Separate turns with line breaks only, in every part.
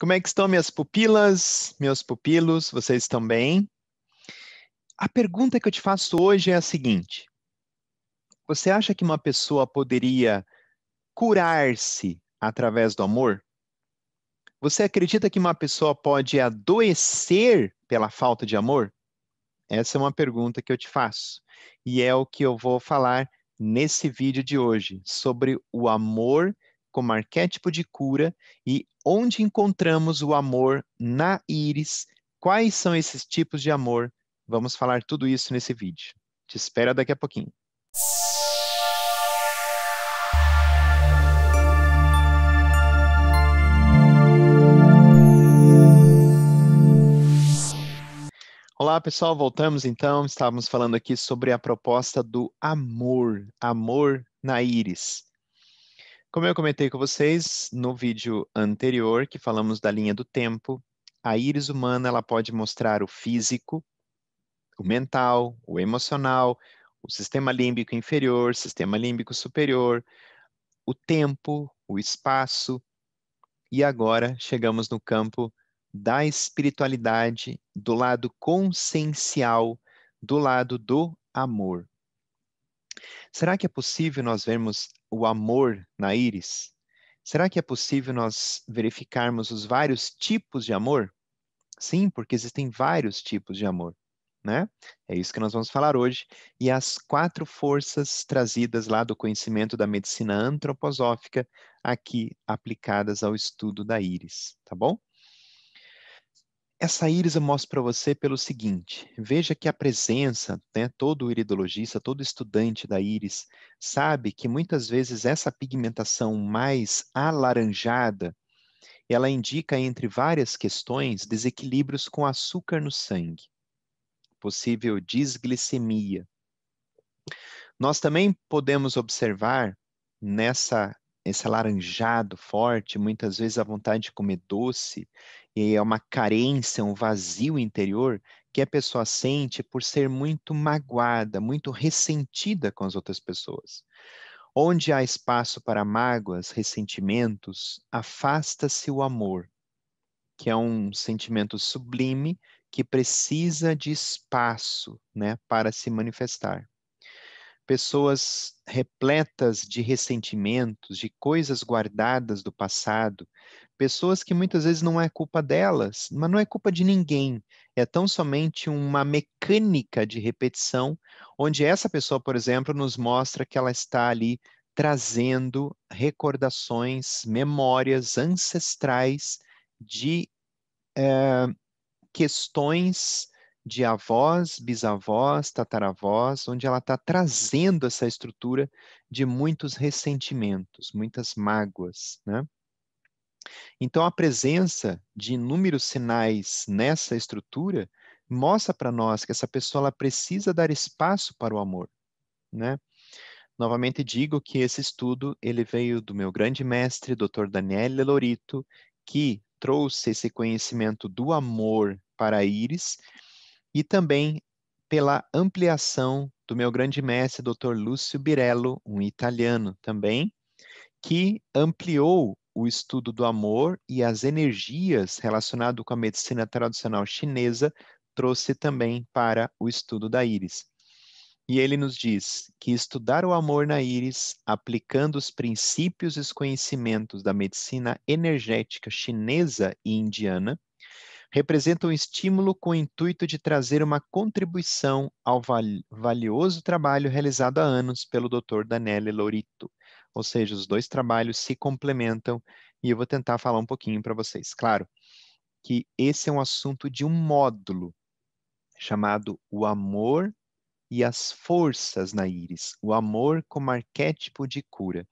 Como é que estão minhas pupilas, meus pupilos? Vocês estão bem? A pergunta que eu te faço hoje é a seguinte: Você acha que uma pessoa poderia curar-se através do amor? Você acredita que uma pessoa pode adoecer pela falta de amor? Essa é uma pergunta que eu te faço. E é o que eu vou falar nesse vídeo de hoje sobre o amor como arquétipo de cura e onde encontramos o amor na íris, quais são esses tipos de amor. Vamos falar tudo isso nesse vídeo. Te espero daqui a pouquinho. Olá, pessoal, voltamos então. Estávamos falando aqui sobre a proposta do amor, amor na íris. Como eu comentei com vocês no vídeo anterior, que falamos da linha do tempo, a íris humana ela pode mostrar o físico, o mental, o emocional, o sistema límbico inferior, sistema límbico superior, o tempo, o espaço. E agora chegamos no campo da espiritualidade, do lado consciencial, do lado do amor. Será que é possível nós vermos o amor na íris, será que é possível nós verificarmos os vários tipos de amor? Sim, porque existem vários tipos de amor, né? É isso que nós vamos falar hoje. E as quatro forças trazidas lá do conhecimento da medicina antroposófica, aqui aplicadas ao estudo da íris, tá bom? Essa íris eu mostro para você pelo seguinte: veja que a presença, né, todo iridologista, todo estudante da íris, sabe que muitas vezes essa pigmentação mais alaranjada ela indica, entre várias questões, desequilíbrios com açúcar no sangue, possível disglicemia. Nós também podemos observar nessa esse alaranjado forte, muitas vezes a vontade de comer doce, e é uma carência, um vazio interior que a pessoa sente por ser muito magoada, muito ressentida com as outras pessoas. Onde há espaço para mágoas, ressentimentos, afasta-se o amor, que é um sentimento sublime que precisa de espaço né, para se manifestar. Pessoas repletas de ressentimentos, de coisas guardadas do passado, Pessoas que muitas vezes não é culpa delas, mas não é culpa de ninguém. É tão somente uma mecânica de repetição, onde essa pessoa, por exemplo, nos mostra que ela está ali trazendo recordações, memórias ancestrais de é, questões de avós, bisavós, tataravós, onde ela está trazendo essa estrutura de muitos ressentimentos, muitas mágoas, né? Então, a presença de inúmeros sinais nessa estrutura mostra para nós que essa pessoa ela precisa dar espaço para o amor, né? Novamente digo que esse estudo ele veio do meu grande mestre, Dr. Daniel Lelorito, que trouxe esse conhecimento do amor para íris, e também pela ampliação do meu grande mestre, Dr. Lúcio Birello, um italiano também, que ampliou o estudo do amor e as energias relacionado com a medicina tradicional chinesa trouxe também para o estudo da íris. E ele nos diz que estudar o amor na íris, aplicando os princípios e os conhecimentos da medicina energética chinesa e indiana, representa um estímulo com o intuito de trazer uma contribuição ao valioso trabalho realizado há anos pelo Dr. Daniele Lorito, ou seja, os dois trabalhos se complementam e eu vou tentar falar um pouquinho para vocês. Claro que esse é um assunto de um módulo chamado O Amor e as Forças na Íris, o amor como arquétipo de cura.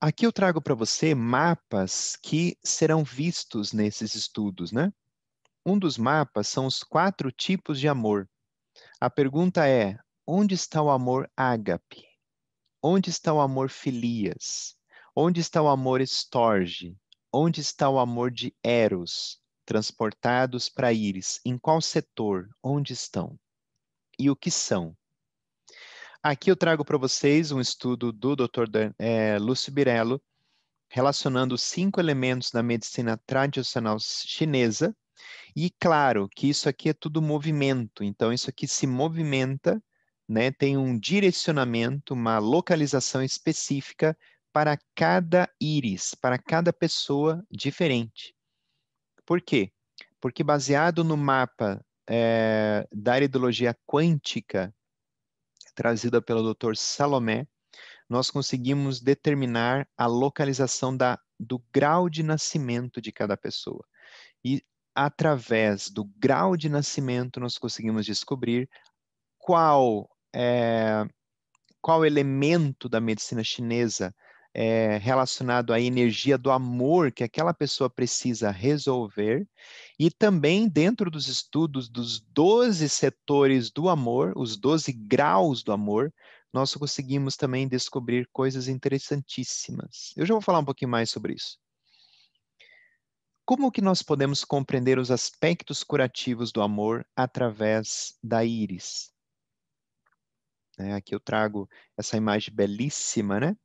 Aqui eu trago para você mapas que serão vistos nesses estudos, né? Um dos mapas são os quatro tipos de amor. A pergunta é: onde está o amor ágape? Onde está o amor filias? Onde está o amor estorge? Onde está o amor de Eros? Transportados para íris, em qual setor? Onde estão? E o que são? Aqui eu trago para vocês um estudo do Dr. Dan, é, Lúcio Birello, relacionando cinco elementos da medicina tradicional chinesa. E claro que isso aqui é tudo movimento, então isso aqui se movimenta né, tem um direcionamento, uma localização específica para cada íris, para cada pessoa diferente. Por quê? Porque baseado no mapa é, da aridologia quântica, trazida pelo Dr. Salomé, nós conseguimos determinar a localização da, do grau de nascimento de cada pessoa. E através do grau de nascimento, nós conseguimos descobrir qual é, qual elemento da medicina chinesa é relacionado à energia do amor que aquela pessoa precisa resolver, e também dentro dos estudos dos 12 setores do amor, os 12 graus do amor, nós conseguimos também descobrir coisas interessantíssimas. Eu já vou falar um pouquinho mais sobre isso. Como que nós podemos compreender os aspectos curativos do amor através da íris? Né? Aqui eu trago essa imagem belíssima, né?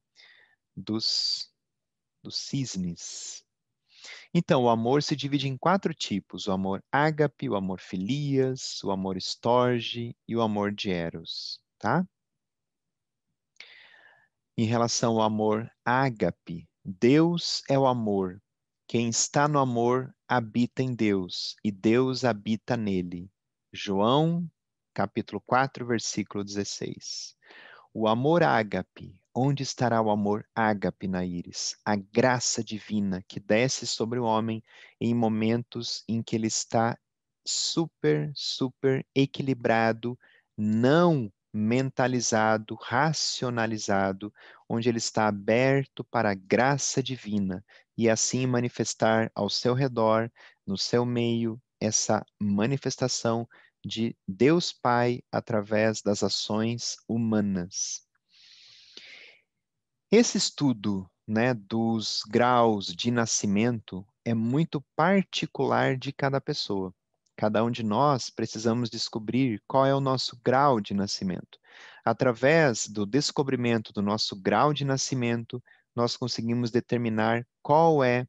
Dos, dos cisnes. Então, o amor se divide em quatro tipos: o amor ágape, o amor filias, o amor estorge e o amor de Eros, tá? Em relação ao amor ágape, Deus é o amor. Quem está no amor habita em Deus e Deus habita nele. João capítulo 4, versículo 16. O amor ágape, onde estará o amor ágape na íris? A graça divina que desce sobre o homem em momentos em que ele está super, super equilibrado, não mentalizado, racionalizado, onde ele está aberto para a graça divina e assim manifestar ao seu redor, no seu meio, essa manifestação de Deus Pai através das ações humanas. Esse estudo né, dos graus de nascimento é muito particular de cada pessoa. Cada um de nós precisamos descobrir qual é o nosso grau de nascimento. Através do descobrimento do nosso grau de nascimento, nós conseguimos determinar qual é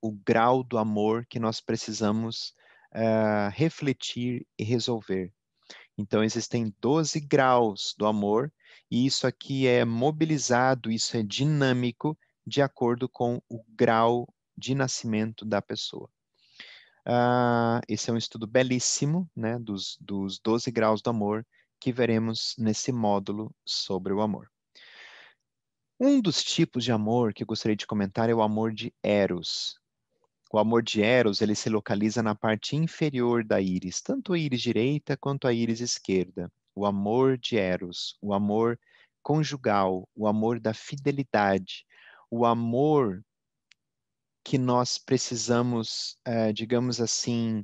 o grau do amor que nós precisamos ah, refletir e resolver. Então, existem 12 graus do amor, e isso aqui é mobilizado, isso é dinâmico, de acordo com o grau de nascimento da pessoa. Uh, esse é um estudo belíssimo né, dos, dos 12 graus do amor que veremos nesse módulo sobre o amor. Um dos tipos de amor que eu gostaria de comentar é o amor de Eros. O amor de Eros ele se localiza na parte inferior da íris, tanto a íris direita quanto a íris esquerda. O amor de Eros, o amor conjugal, o amor da fidelidade, o amor que nós precisamos, uh, digamos assim,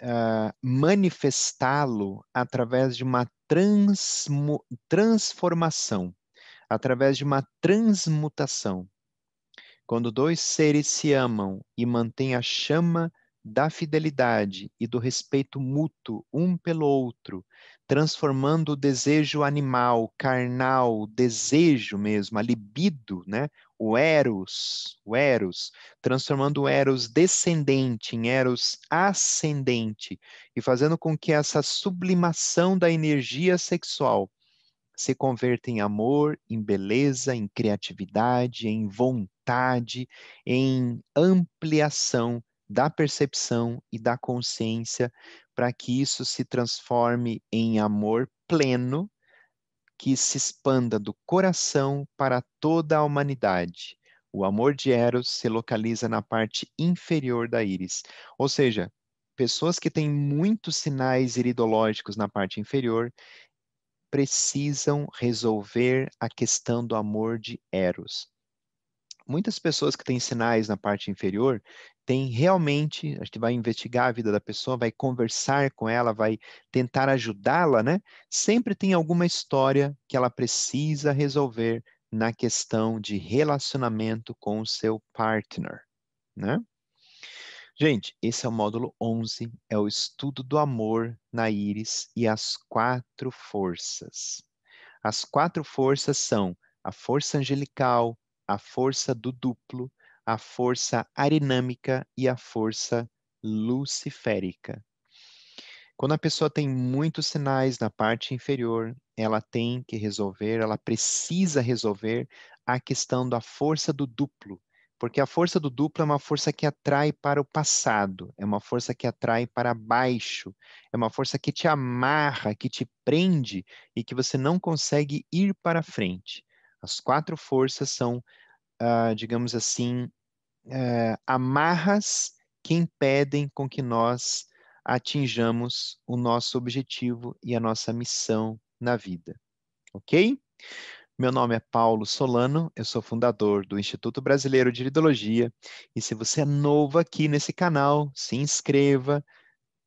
uh, manifestá-lo através de uma transformação, através de uma transmutação. Quando dois seres se amam e mantêm a chama da fidelidade e do respeito mútuo um pelo outro, transformando o desejo animal, carnal, desejo mesmo, a libido, né? O eros, o eros, transformando o eros descendente em eros ascendente e fazendo com que essa sublimação da energia sexual se converta em amor, em beleza, em criatividade, em vontade vontade, em ampliação da percepção e da consciência, para que isso se transforme em amor pleno, que se expanda do coração para toda a humanidade. O amor de Eros se localiza na parte inferior da íris, ou seja, pessoas que têm muitos sinais iridológicos na parte inferior precisam resolver a questão do amor de Eros muitas pessoas que têm sinais na parte inferior têm realmente, a gente vai investigar a vida da pessoa, vai conversar com ela, vai tentar ajudá-la, né? Sempre tem alguma história que ela precisa resolver na questão de relacionamento com o seu partner, né? Gente, esse é o módulo 11, é o estudo do amor na íris e as quatro forças. As quatro forças são a força angelical, a força do duplo, a força arinâmica e a força luciférica. Quando a pessoa tem muitos sinais na parte inferior, ela tem que resolver, ela precisa resolver a questão da força do duplo, porque a força do duplo é uma força que atrai para o passado, é uma força que atrai para baixo, é uma força que te amarra, que te prende e que você não consegue ir para frente. As quatro forças são, uh, digamos assim, uh, amarras que impedem com que nós atinjamos o nosso objetivo e a nossa missão na vida. Ok? Meu nome é Paulo Solano, eu sou fundador do Instituto Brasileiro de Lidologia. E se você é novo aqui nesse canal, se inscreva,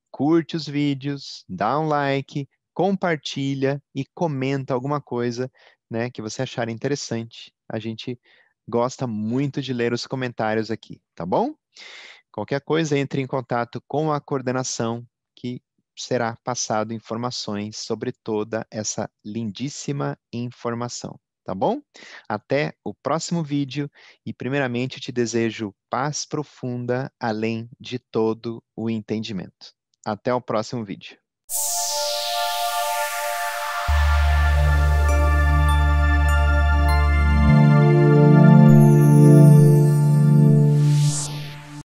curte os vídeos, dá um like, compartilha e comenta alguma coisa né, que você achar interessante. A gente gosta muito de ler os comentários aqui, tá bom? Qualquer coisa, entre em contato com a coordenação que será passado informações sobre toda essa lindíssima informação, tá bom? Até o próximo vídeo e primeiramente te desejo paz profunda além de todo o entendimento. Até o próximo vídeo.